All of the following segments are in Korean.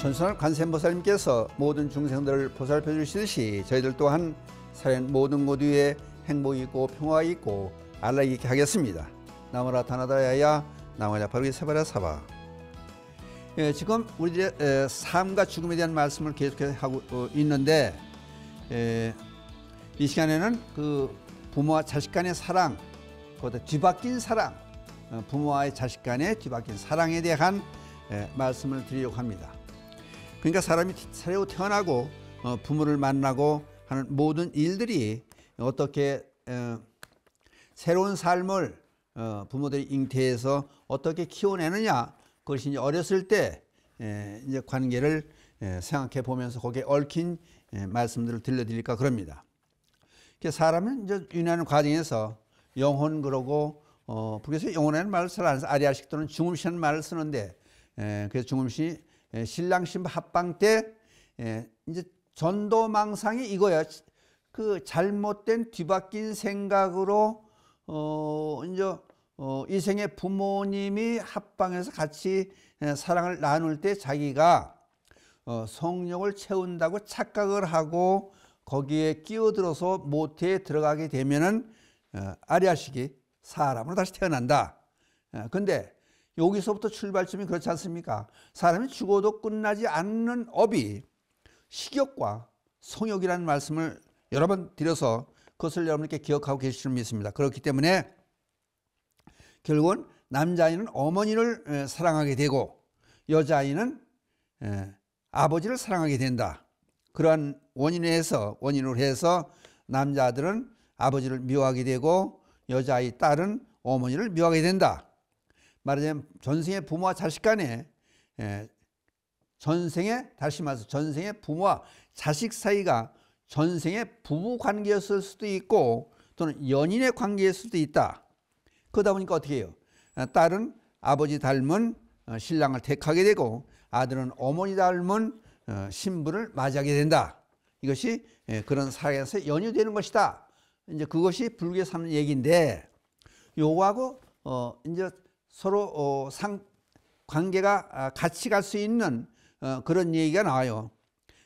천순한 관세음보살님께서 모든 중생들을 보살펴 주시듯이 저희들 또한 사연 모든 곳 위에 행복이 있고 평화가 있고 안락이 있게 하겠습니다. 나무라 다나다야야 나무냐 바로기 세바라 사바 예, 지금 우리들의 에, 삶과 죽음에 대한 말씀을 계속 하고 어, 있는데 에, 이 시간에는 그 부모와 자식 간의 사랑 그다 뒤바뀐 사랑 어, 부모와의 자식 간의 뒤바뀐 사랑에 대한 에, 말씀을 드리려고 합니다. 그러니까 사람이 새로 태어나고 어, 부모를 만나고 하는 모든 일들이 어떻게 어, 새로운 삶을 어, 부모들이 잉태해서 어떻게 키워내느냐 그것이 이제 어렸을 때 에, 예, 이제 관계를 에, 예, 생각해 보면서 거기에 얽힌 에, 예, 말씀들을 들려드릴까 그럽니다. 그러니까 사람은 이제 유난한 과정에서 영혼 그러고 어, 그래서 영혼이라는 말을 잘안 아리아식 또는 중음시라는 말을 쓰는데 에, 그래서 중음시 예, 신랑 신부 합방 때 예, 이제 전도망상이 이거야. 그 잘못된 뒤바뀐 생각으로 어 이제 어 이생의 부모님이 합방해서 같이 예, 사랑을 나눌 때 자기가 어 성령을 채운다고 착각을 하고 거기에 끼어들어서 모태에 들어가게 되면은 어, 아리아식이 사람으로 다시 태어난다. 어, 근데 여기서부터 출발점이 그렇지 않습니까? 사람이 죽어도 끝나지 않는 업이 식욕과 성욕이라는 말씀을 여러 번 드려서 그것을 여러분께 기억하고 계시는 믿습니다. 그렇기 때문에 결국은 남자아이는 어머니를 사랑하게 되고 여자아이는 아버지를 사랑하게 된다. 그러한 원인에 해서 원인으로 해서 남자들은 아버지를 미워하게 되고 여자아이 딸은 어머니를 미워하게 된다. 말하자면 전생의 부모와 자식 간에 예, 전생에 다시 말해서 전생의 부모와 자식 사이가 전생의 부부 관계였을 수도 있고 또는 연인의 관계일 수도 있다. 그러다 보니까 어떻게 해요? 아, 딸은 아버지 닮은 어, 신랑을 택하게 되고 아들은 어머니 닮은 어, 신부를 맞이하게 된다. 이것이 예, 그런 사회에서 연유되는 것이다. 이제 그것이 불교 에서하는 얘기인데 요거하고 어 이제 서로 어, 상, 관계가 아, 같이 갈 수 있는 어, 그런 얘기가 나와요.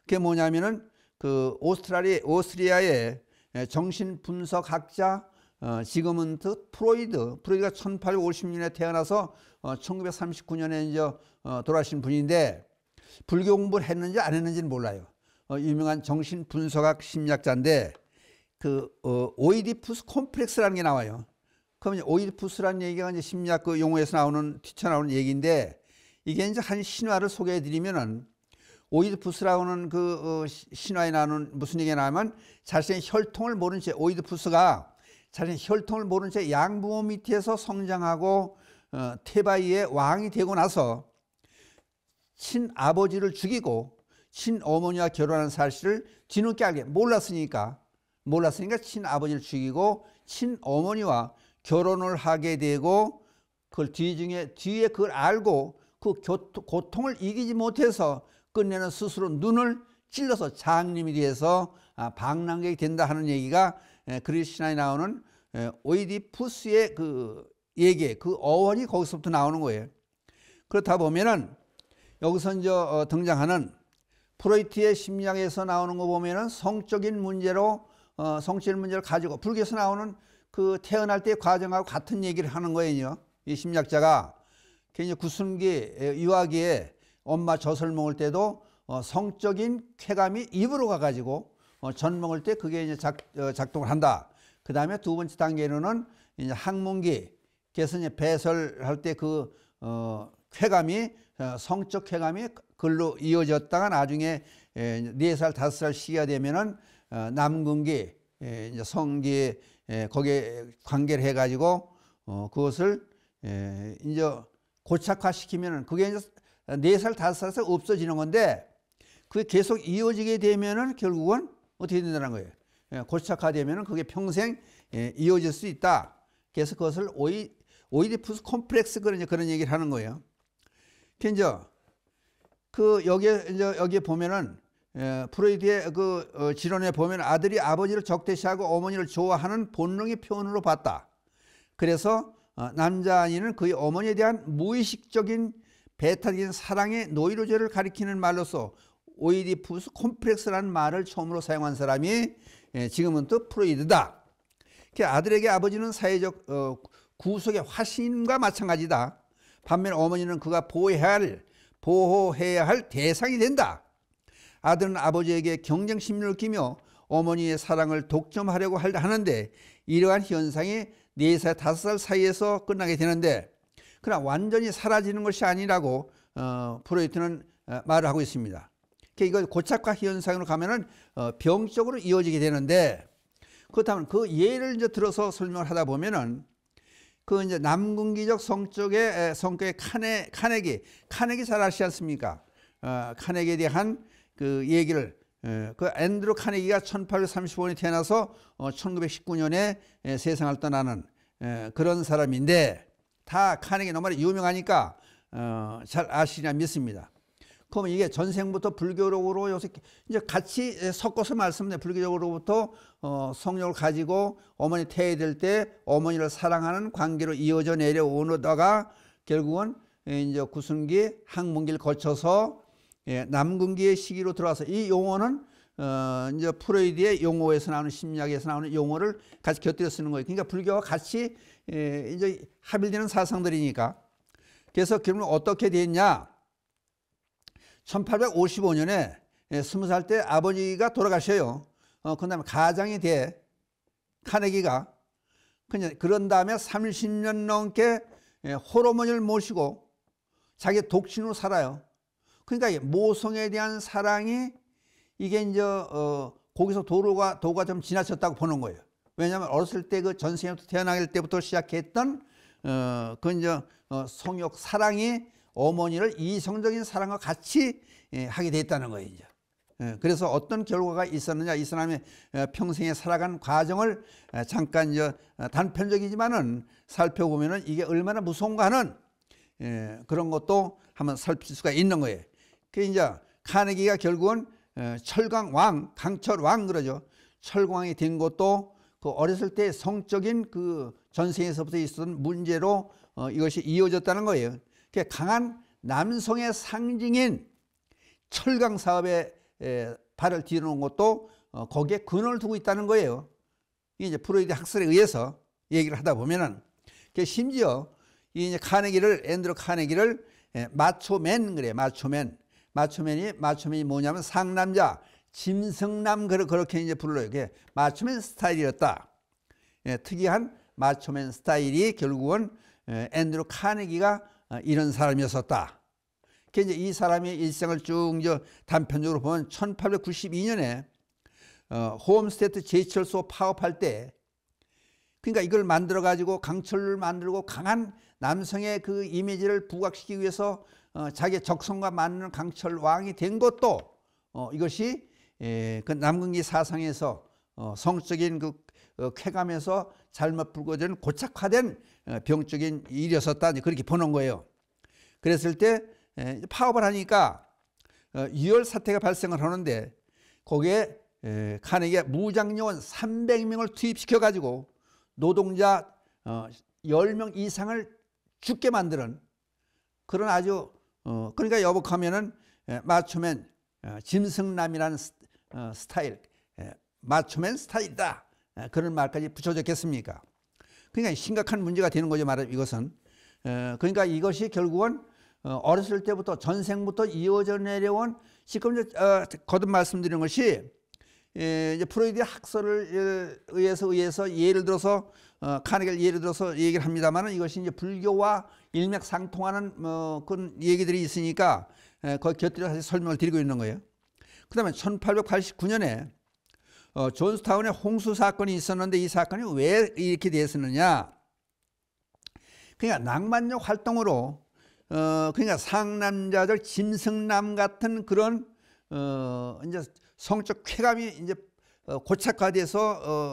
그게 뭐냐면은 그 오스트라리, 오스트리아의 예, 정신분석학자 어, 지금은 뜻 프로이드, 프로이드가 1850년에 태어나서 어, 1939년에 이제 어, 돌아가신 분인데 불교 공부를 했는지 안 했는지는 몰라요. 어, 유명한 정신분석학 심리학자인데 그 어, 오이디푸스 콤플렉스라는 게 나와요. 그러면 오일푸스라는 이 얘기가 이제 심리학 그 용어에서 나오는 튀쳐나오는 얘기인데 이게 이제 한 신화를 소개해드리면은 오이드푸스라고는 그 어, 신화에 나오는 무슨 얘기가 나오면 자신의 혈통을 모른 채 오이드푸스가 자신의 혈통을 모른 채 양부모 밑에서 성장하고 어, 테바이의 왕이 되고 나서 친아버지를 죽이고 친어머니와 결혼한 사실을 뒤늦게 알게 몰랐으니까 몰랐으니까 친아버지를 죽이고 친어머니와 결혼을 하게 되고 그걸 뒤중에 뒤에 그걸 알고 그 고통을 이기지 못해서 끝내는 스스로 눈을 찔러서 장님이 돼서 아, 방랑객이 된다 하는 얘기가 예, 그리스나에 나오는 예, 오이디푸스의 그 얘기, 그 어원이 거기서부터 나오는 거예요. 그렇다 보면은 여기서 이제 어, 등장하는 프로이트의 심리학에서 나오는 거 보면은 성적인 문제로 어, 성질 문제를 가지고 불교에서 나오는 그 태어날 때 과정하고 같은 얘기를 하는 거예요. 이 심리학자가 굉장히 구순기 유아기에 엄마 젖을 먹을 때도 어, 성적인 쾌감이 입으로 가가지고 어, 젖 먹을 때 그게 이제 작, 어, 작동을 한다. 그 다음에 두 번째 단계로는 이제 항문기, 그래서 이제 배설할 때 그 어, 쾌감이 어, 성적 쾌감이 글로 이어졌다가 나중에 네 살 다섯 살 시기가 되면은 어, 남궁기, 이제 성기 예, 거기에 관계를 해가지고 어, 그것을 예, 이제 고착화시키면은 그게 이제 네살 다섯 살에서 없어지는 건데 그게 계속 이어지게 되면은 결국은 어떻게 된다는 거예요. 예, 고착화되면은 그게 평생 예, 이어질 수 있다. 그래서 그것을 오이 오이디푸스 콤플렉스 그런 그런 얘기를 하는 거예요. 그러 그러니까 이제 그여기 이제 여기에 보면은 예, 프로이드의그 어, 지론에 보면 아들이 아버지를 적대시하고 어머니를 좋아하는 본능의 표현으로 봤다. 그래서 어, 남자 아이는 그의 어머니에 대한 무의식적인 배타적인 사랑의 노이로제를 가리키는 말로서 오이디푸스 콤플렉스라는 말을 처음으로 사용한 사람이 예, 지금은 또 프로이드다. 아들에게 아버지는 사회적 어, 구속의 화신과 마찬가지다. 반면 어머니는 그가 보호해야 할, 보호해야 할 대상이 된다. 아들은 아버지에게 경쟁 심리를 끼며 어머니의 사랑을 독점하려고 하는데 이러한 현상이 4살, 5살 사이에서 끝나게 되는데 그러나 완전히 사라지는 것이 아니라고 어, 프로이트는 어, 말을 하고 있습니다. 그러니까 이걸 고착화 현상으로 가면은 어, 병적으로 이어지게 되는데 그렇다면 그 예를 이제 들어서 설명을 하다 보면은 그 이제 남궁기적 성적의 성격의 카네 카네기 카네기 잘 아시지 않습니까? 어, 카네기에 대한 그 얘기를 어, 그 앤드루 카네기가 1835년에 태어나서 1919년에 어, 세상을 떠나는 그런 사람인데 다 카네기 너무나 유명하니까 어, 잘 아시냐 믿습니다. 그러면 이게 전생부터 불교적으로 요새 이제 같이 섞어서 말씀드린 불교적으로부터 성욕을 가지고 어머니 태해될 때 어머니를 사랑하는 관계로 이어져 내려오다가 결국은 이제 구순기 항문기를 거쳐서 예, 남궁기의 시기로 들어와서 이 용어는 어, 이제 프로이드의 용어에서 나오는 심리학에서 나오는 용어를 같이 곁들여 쓰는 거예요. 그러니까 불교와 같이 예, 이제 합일되는 사상들이니까. 그래서 결국 어떻게 됐냐? 1855년에 예, 스무 살 때 아버지가 돌아가셔요. 어, 그 다음에 가장이 돼. 카네기가. 그런 다음에 30년 넘게 예, 호르몬을 모시고 자기 독신으로 살아요. 그러니까 모성에 대한 사랑이 이게 이제 어 거기서 도로가 도가 좀 지나쳤다고 보는 거예요. 왜냐하면 어렸을 때 그 전생에부터 태어나길 때부터 시작했던 어그 이제 어, 성욕 사랑이 어머니를 이성적인 사랑과 같이 예, 하게 됐다는 거예요. 이제. 예, 그래서 어떤 결과가 있었느냐 이 사람의 어, 평생에 살아간 과정을 어, 잠깐 이제 어, 단편적이지만은 살펴보면은 이게 얼마나 무서운가 하는 예, 그런 것도 한번 살필 수가 있는 거예요. 그 이제 카네기가 결국은 어, 철강 왕, 강철 왕 그러죠. 철강이된 것도 그 어렸을 때 성적인 그 전생에서부터 있었던 문제로 어, 이것이 이어졌다는 거예요. 그러 그러니까 강한 남성의 상징인 철강 사업에 에, 발을 들여놓 것도 어, 거기에 근원을 두고 있다는 거예요. 이제 게 프로이드 학설에 의해서 얘기를 하다 보면은 그 심지어 이 이제 카네기를 앤드로 카네기를 에, 마초맨 그래 마초맨 맞춤맨이 맞춤맨이 뭐냐면 상남자 짐승남 그렇게 이제 불러요. 이게 맞춤맨 스타일이었다. 예, 특이한 맞춤맨 스타일이 결국은 예, 앤드루 카네기가 어, 이런 사람이었었다. 이제 이 사람의 일생을 쭉이 단편적으로 보면 1892년에 어, 홈스테트 제철소 파업할 때 그러니까 이걸 만들어 가지고 강철을 만들고 강한 남성의 그 이미지를 부각시키기 위해서 어, 자기 적성과 맞는 강철 왕이 된 것도 어, 이것이 예, 그남궁기 사상에서 어, 성적인 그 어, 쾌감에서 잘못 불거진 고착화된 어, 병적인 일이었었다 그렇게 보는 거예요. 그랬을 때 에, 예, 파업을 하니까 어, 2월 사태가 발생을 하는데 거기에 에, 예, 칸에게 무장요원 300명을 투입시켜 가지고 노동자 어, 10명 이상을 죽게 만드는 그런 아주 어, 그러니까 여복하면은 예, 맞춤맨 어, 짐승남이라는 스, 어, 타일 에, 마초맨 스타일이다 에, 예, 그런 말까지 붙여졌겠습니까 그러니까 심각한 문제가 되는 거죠 말은 이것은 에, 어, 그러니까 이것이 결국은 어, 어렸을 때부터 전생부터 이어져 내려온 지금 어, 거듭 말씀드린 것이 예, 이제 프로이드의 학설을 의해서 의해서 예를 들어서 어, 카네겔 예를 들어서 얘기를 합니다만은 이것이 이제 불교와 일맥상통하는 뭐 그런 얘기들이 있으니까 에, 예, 거기 곁들여 사실 설명을 드리고 있는 거예요. 그다음에 1889년에 어, 존스타운의 홍수 사건이 있었는데 이 사건이 왜 이렇게 됐었느냐? 그러니까 낭만적 활동으로 어, 그러니까 상남자들 짐승남 같은 그런 어, 이제 성적 쾌감이 이제 어, 고착화돼서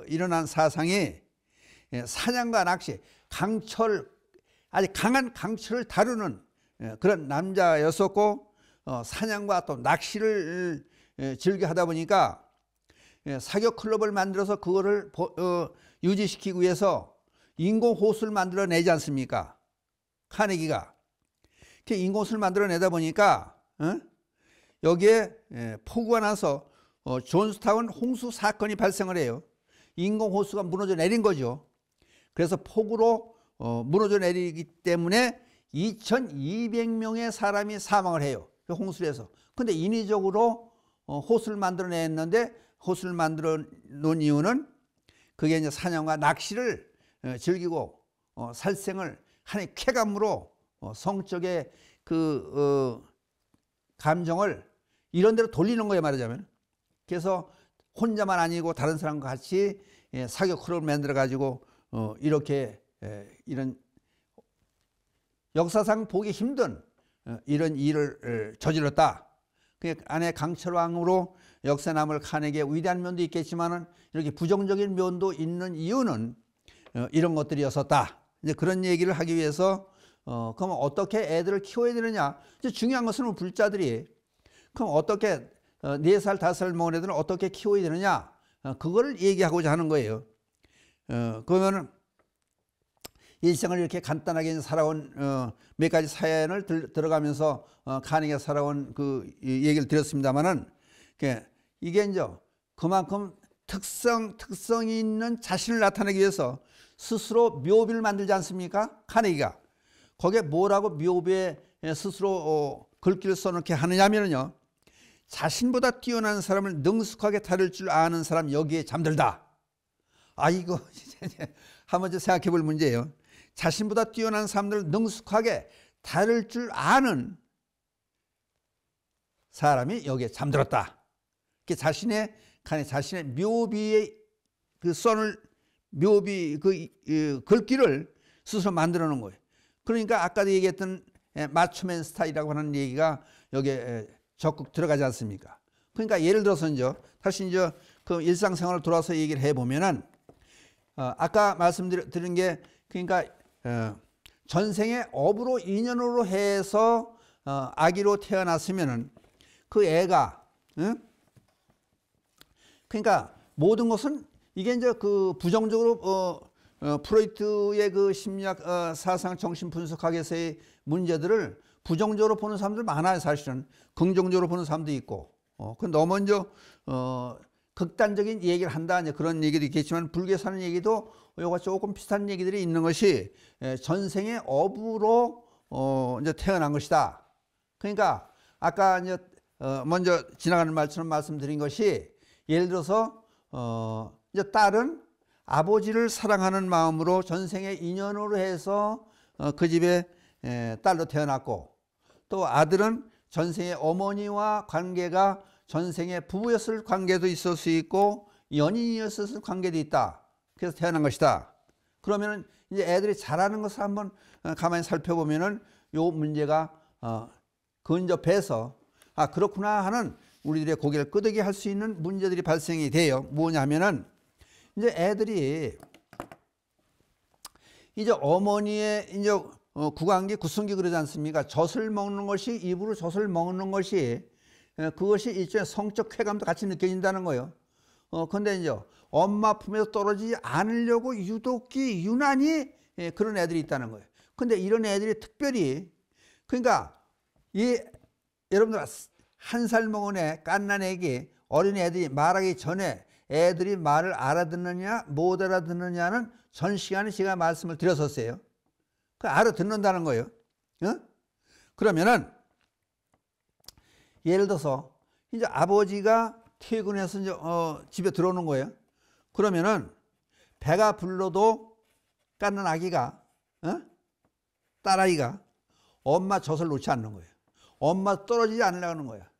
어, 일어난 사상이 예, 사냥과 낚시, 강철 아주 강한 강철을 다루는 예, 그런 남자였었고 어, 사냥과 또 낚시를 예, 즐겨 하다 보니까 사격 클럽을 만들어서 그거를 유지시키기 위해서 인공 호수를 만들어내지 않습니까? 카네기가 인공 호수를 만들어내다 보니까 어? 여기에 폭우가 나서 어, 존스타운 홍수 사건이 발생을 해요. 인공 호수가 무너져 내린 거죠. 그래서 폭우로 어, 무너져 내리기 때문에 2,200명의 사람이 사망을 해요. 그 홍수에서. 근데 인위적으로 어, 호수를 만들어냈는데 호수를 만들어 놓은 이유는 그게 이제 사냥과 낚시를 어, 즐기고 어, 살생을 하나의 쾌감으로 어, 성적의 그 어, 감정을 이런 데로 돌리는 거예요 말하자면 그래서 혼자만 아니고 다른 사람과 같이 예, 사격 크를 만들어 가지고 어, 이렇게 예, 이런 역사상 보기 힘든 어, 이런 일을 저질렀다. 그 안에 강철왕으로 역사 남을 칸에게 위대한 면도 있겠지만은 이렇게 부정적인 면도 있는 이유는 어, 이런 것들이었었다. 이제 그런 얘기를 하기 위해서 어 그럼 어떻게 애들을 키워야 되느냐? 이제 중요한 것은 불자들이 그럼 어떻게 어, 네 살, 다섯 살 먹은 애들은 어떻게 키워야 되느냐? 어, 그걸 얘기하고자 하는 거예요. 어, 그러면 일생을 이렇게 간단하게 살아온 몇 가지 사연을 들, 어가면서 가능하 살아온 그 얘기를 드렸습니다만은 이게 이제 그만큼 특성 특성이 있는 자신을 나타내기 위해서 스스로 묘비를 만들지 않습니까? 카네기가 거기에 뭐라고 묘비에 스스로 글귀를 써놓게 하느냐면요. 자신보다 뛰어난 사람을 능숙하게 다룰 줄 아는 사람 여기에 잠들다. 아 이거 한번 좀 생각해 볼 문제예요. 자신보다 뛰어난 사람들을 능숙하게 다룰 줄 아는 사람이 여기에 잠들었다. 그 자신의 간에 자신의 묘비의 그 선을 묘비 그 글귀를 스스로 만들어 놓은 거예요. 그러니까 아까도 얘기했던 마초맨 예, 스타일이라고 하는 얘기가 여기에 예, 적극 들어가지 않습니까? 그러니까 예를 들어서 이제 다시 이제 그 일상생활을 돌아서 얘기를 해보면은 어, 아까 말씀드린 게 그러니까 어, 전생에 업으로 인연으로 해서 어, 아기로 태어났으면은 그 애가 응? 그러니까 모든 것은 이게 이제 그 부정적으로 어, 어 프로이트의 그 심리학 어, 사상 정신 분석학에서의 문제들을 부정적으로 보는 사람들 많아요, 사실은. 긍정적으로 보는 사람도 있고. 어, 그 너무 먼저, 어, 극단적인 얘기를 한다, 이제 그런 얘기도 있겠지만, 불교사는 에 얘기도 요가 조금 비슷한 얘기들이 있는 것이 예, 전생의 업으로 어, 이제 태어난 것이다. 그러니까 아까 이제 어, 먼저 지나가는 말처럼 말씀드린 것이 예를 들어서 어, 이제 딸은 아버지를 사랑하는 마음으로 전생의 인연으로 해서 어, 그 집에 에, 예, 딸로 태어났고 또 아들은 전생의 어머니와 관계가 전생의 부부였을 관계도 있을 수 있고 연인이었을 관계도 있다. 그래서 태어난 것이다. 그러면 이제 애들이 잘하는 것을 한번 어, 가만히 살펴보면은 요 문제가 어 근접해서 아 그렇구나 하는 우리들의 고개를 끄덕이 할 수 있는 문제들이 발생이 돼요. 뭐냐면은 이제 애들이 이제 어머니의 이제 어, 구강기, 구성기 그러지 않습니까? 젖을 먹는 것이 입으로 젖을 먹는 것이 예, 그것이 일종의 성적 쾌감도 같이 느껴진다는 거예요. 어, 근데 이제 엄마 품에서 떨어지지 않으려고 유독히 유난히 예, 그런 애들이 있다는 거예요. 근데 이런 애들이 특별히 그러니까 이 여러분들 한 살 먹은 애, 깐난 애기, 어린 애들이 말하기 전에 애들이 말을 알아듣느냐 못 알아듣느냐는 전 시간에 제가 말씀을 드렸었어요. 그 알아듣는다는 거예요. 어? 그러면은 예를 들어서 이제 아버지가 퇴근해서 이제 어 집에 들어오는 거예요. 그러면은 배가 불러도 까는 아기가 어? 딸아이가 엄마 젖을 놓지 않는 거예요. 엄마 떨어지지 않으려는 거야.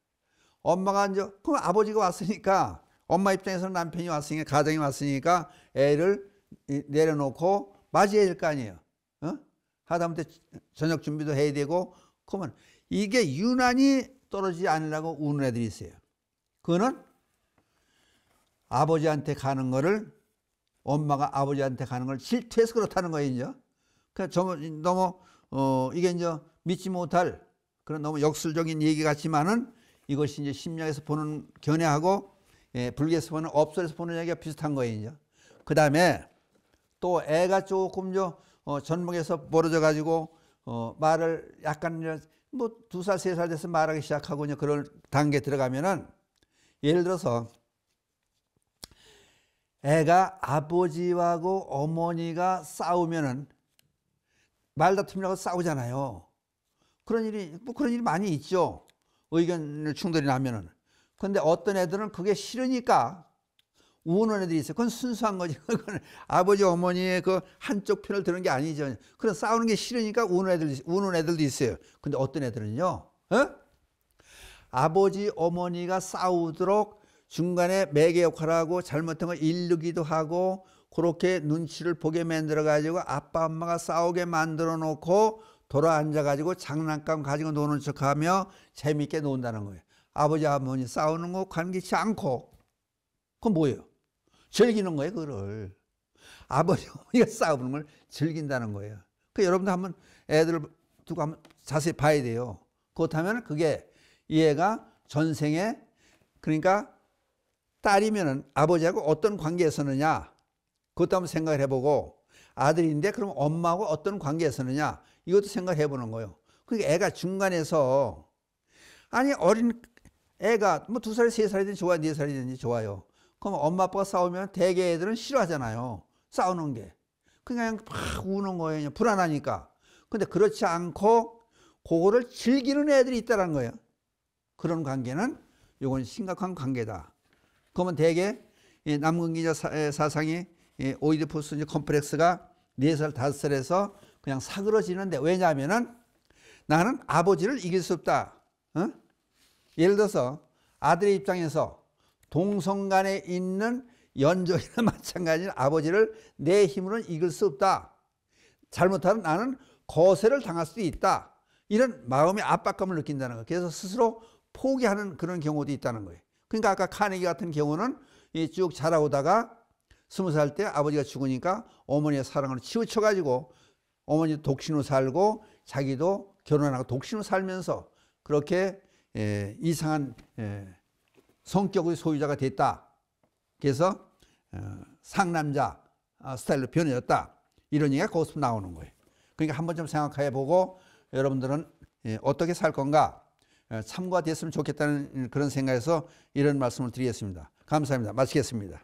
엄마가 이제 그럼 아버지가 왔으니까 엄마 입장에서는 남편이 왔으니까 가정이 왔으니까 애를 내려놓고 맞이해야 될거 아니에요. 어? 하다못해 저녁 준비도 해야 되고 그러면 이게 유난히 떨어지지 않으려고 우는 애들이 있어요. 그거는 아버지한테 가는 거를 엄마가 아버지한테 가는 걸 질투해서 그렇다는 거예요, 이제. 그러니까 너무 어 이게 이제 믿지 못할 그런 너무 역설적인 얘기 같지만은 이것이 이제 심리학에서 보는 견해하고 예, 불교에서 보는 업소에서 보는 얘기가 비슷한 거예요, 그다음에 또 애가 조금 좀 어, 전목에서 벌어져 가지고 어, 말을 약간 뭐 두 살 세 살 돼서 말하기 시작하고 이제 그런 단계 에 들어가면은 예를 들어서 애가 아버지하고 어머니가 싸우면은 말다툼이라고 싸우잖아요. 그런 일이 뭐 그런 일이 많이 있죠. 의견 충돌이 나면은. 근데 어떤 애들은 그게 싫으니까 우는 애들이 있어. 요 그건 순수한 거지. 그건 아버지 어머니의 그 한쪽 편을 드는 게 아니죠. 그런 싸우는 게 싫으니까 우는 애들 우는 애들도 있어요. 근데 어떤 애들은요. 어? 아버지 어머니가 싸우도록 중간에 매개 역할을 하고 잘못하걸이르기도 하고 그렇게 눈치를 보게 만들어 가지고 아빠 엄마가 싸우게 만들어 놓고 돌아앉아 가지고 장난감 가지고 노는 척하며 재밌있게 논다는 거예요. 아버지 어머니 싸우는 거 관계치 않고 그건 뭐예요? 즐기는 거예요, 그거를. 아버지, 어머니가 싸우는 걸 즐긴다는 거예요. 그 여러분도 한번 애들 두고 한번 자세히 봐야 돼요. 그렇다면 그게 얘가 전생에 그러니까 딸이면 아버지하고 어떤 관계에 서느냐 그것도 한번 생각을 해보고 아들인데 그럼 엄마하고 어떤 관계에 서느냐 이것도 생각해 보는 거예요. 그러니까 애가 중간에서 아니 어린 애가 뭐 두 살, 세 살이든 좋아, 네살이든 좋아요. 네 그럼 엄마 아빠가 싸우면 대개 애들은 싫어하잖아요. 싸우는 게. 그냥 막 우는 거예요. 불안하니까. 근데 그렇지 않고 그거를 즐기는 애들이 있다는 거예요. 그런 관계는 이건 심각한 관계다. 그러면 대개 남근 기자 사상이 오이디푸스 이제 컴플렉스가 4살, 5살에서 그냥 사그러지는데 왜냐하면 나는 아버지를 이길 수 없다. 어? 예를 들어서 아들의 입장에서 동성 간에 있는 연정이나 마찬가지인 아버지를 내 힘으로는 이길 수 없다. 잘못하면 나는 거세를 당할 수도 있다. 이런 마음의 압박감을 느낀다는 거예요. 그래서 스스로 포기하는 그런 경우도 있다는 거예요. 그러니까 아까 카네기 같은 경우는 쭉 자라오다가 스무 살 때 아버지가 죽으니까 어머니의 사랑으로 치우쳐가지고 어머니 독신으로 살고 자기도 결혼하고 독신으로 살면서 그렇게 예, 이상한 예, 성격의 소유자가 됐다. 그래서 어, 상남자 어, 스타일로 변해졌다. 이런 얘기가 거기서 나오는 거예요. 그러니까 한번 좀 생각해 보고 여러분들은 예, 어떻게 살 건가 예, 참고가 됐으면 좋겠다는 그런 생각에서 이런 말씀을 드리겠습니다. 감사합니다. 마치겠습니다.